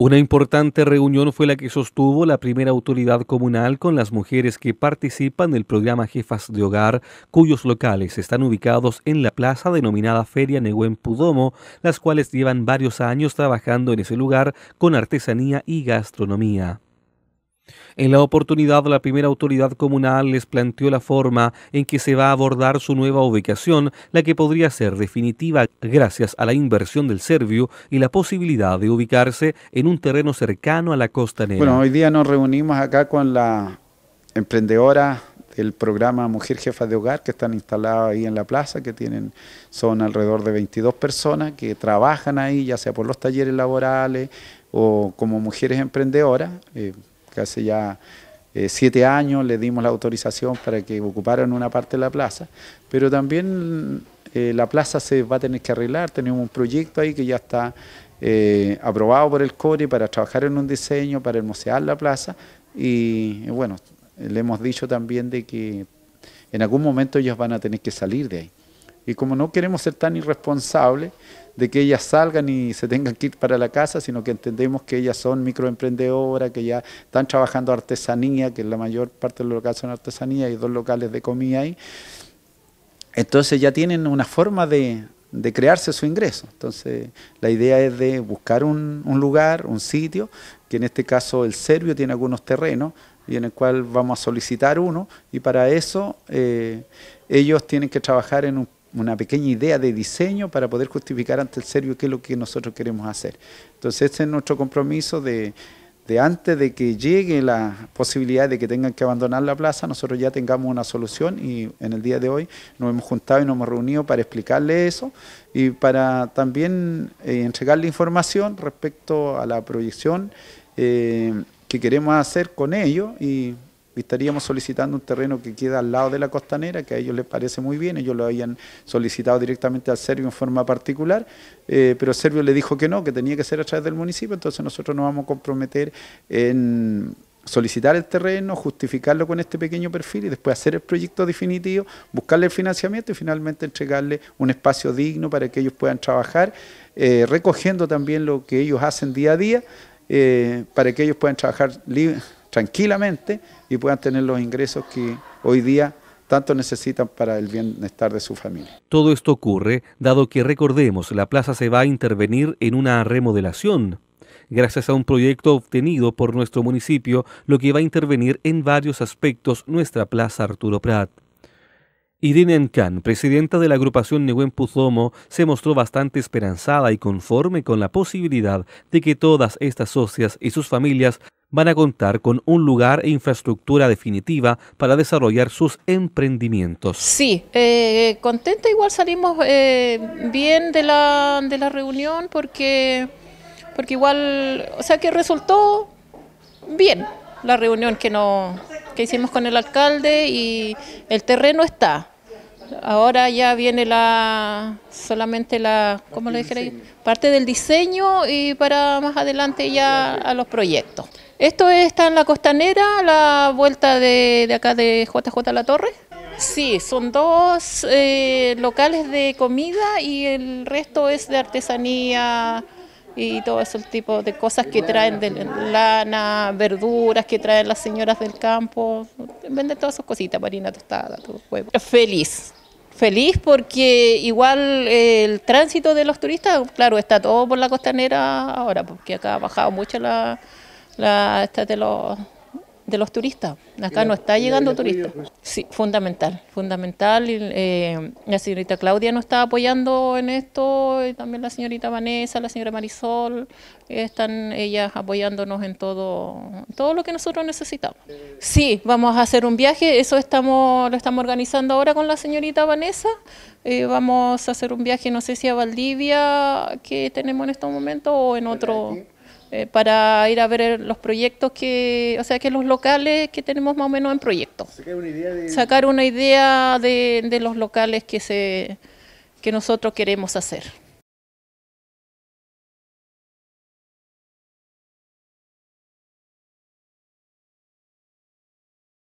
Una importante reunión fue la que sostuvo la primera autoridad comunal con las mujeres que participan del programa Jefas de Hogar, cuyos locales están ubicados en la plaza denominada Feria Nehuen Pudomo, las cuales llevan varios años trabajando en ese lugar con artesanía y gastronomía. En la oportunidad, la primera autoridad comunal les planteó la forma en que se va a abordar su nueva ubicación, la que podría ser definitiva gracias a la inversión del Servio y la posibilidad de ubicarse en un terreno cercano a la Costa negra. Bueno, hoy día nos reunimos acá con la emprendedora del programa Mujer Jefa de Hogar, que están instalados ahí en la plaza, que tienen, son alrededor de 22 personas que trabajan ahí, ya sea por los talleres laborales o como mujeres emprendedoras. Eh, que hace ya eh, siete años le dimos la autorización para que ocuparan una parte de la plaza, pero también eh, la plaza se va a tener que arreglar, tenemos un proyecto ahí que ya está eh, aprobado por el CORE para trabajar en un diseño, para hermosear la plaza y bueno, le hemos dicho también de que en algún momento ellos van a tener que salir de ahí. Y como no queremos ser tan irresponsables de que ellas salgan y se tengan que ir para la casa, sino que entendemos que ellas son microemprendedoras, que ya están trabajando artesanía, que la mayor parte de los locales son artesanía, y dos locales de comida ahí. Entonces ya tienen una forma de, crearse su ingreso. Entonces, la idea es de buscar un, lugar, un sitio, que en este caso el serbio tiene algunos terrenos y en el cual vamos a solicitar uno, y para eso eh, ellos tienen que trabajar en un una pequeña idea de diseño para poder justificar ante el serbio qué es lo que nosotros queremos hacer. Entonces, este es nuestro compromiso de, antes de que llegue la posibilidad de que tengan que abandonar la plaza, nosotros ya tengamos una solución y en el día de hoy nos hemos juntado y nos hemos reunido para explicarle eso y para también eh, entregarle información respecto a la proyección eh, que queremos hacer con ellos y estaríamos solicitando un terreno que queda al lado de la costanera, que a ellos les parece muy bien, ellos lo habían solicitado directamente al Servio en forma particular, eh, pero pero Servio le dijo que no, que tenía que ser a través del municipio, entonces nosotros nos vamos a comprometer en solicitar el terreno, justificarlo con este pequeño perfil y después hacer el proyecto definitivo, buscarle el financiamiento y finalmente entregarle un espacio digno para que ellos puedan trabajar, eh, recogiendo también lo que ellos hacen día a día, eh, para que ellos puedan trabajar libre tranquilamente y puedan tener los ingresos que hoy día tanto necesitan para el bienestar de su familia. Todo esto ocurre dado que recordemos la plaza se va a intervenir en una remodelación gracias a un proyecto obtenido por nuestro municipio, lo que va a intervenir en varios aspectos nuestra Plaza Arturo Prat. Irene Encán, presidenta de la agrupación Nehuen Puzomo, se mostró bastante esperanzada y conforme con la posibilidad de que todas estas socias y sus familias van a contar con un lugar e infraestructura definitiva para desarrollar sus emprendimientos. Sí, eh, contenta igual salimos eh, bien de la, de la reunión porque, porque igual, o sea que resultó bien la reunión que, no, que hicimos con el alcalde y el terreno está. Ahora ya viene la solamente la ¿cómo le dijera? parte del diseño y para más adelante ya a los proyectos. ¿Esto está en la costanera, a la vuelta de, de acá de JJ La Torre? Sí, son dos eh, locales de comida y el resto es de artesanía y todo ese tipo de cosas que traen de lana, verduras que traen las señoras del campo. Venden todas sus cositas, marina tostada, todo juego. Feliz, feliz porque igual el tránsito de los turistas, claro, está todo por la costanera ahora, porque acá ha bajado mucho la la, esta de los de los turistas. Acá no está llegando turistas. Sí, fundamental, fundamental. Eh, la señorita Claudia nos está apoyando en esto, también la señorita Vanessa, la señora Marisol, están ellas apoyándonos en todo, todo lo que nosotros necesitamos. Sí, vamos a hacer un viaje, eso estamos, lo estamos organizando ahora con la señorita Vanessa. Eh, vamos a hacer un viaje, no sé si a Valdivia, que tenemos en estos momentos, o en otro... Eh, para ir a ver los proyectos que, o sea, que los locales que tenemos más o menos en proyecto. Sacar una idea de, los locales que, que nosotros queremos hacer.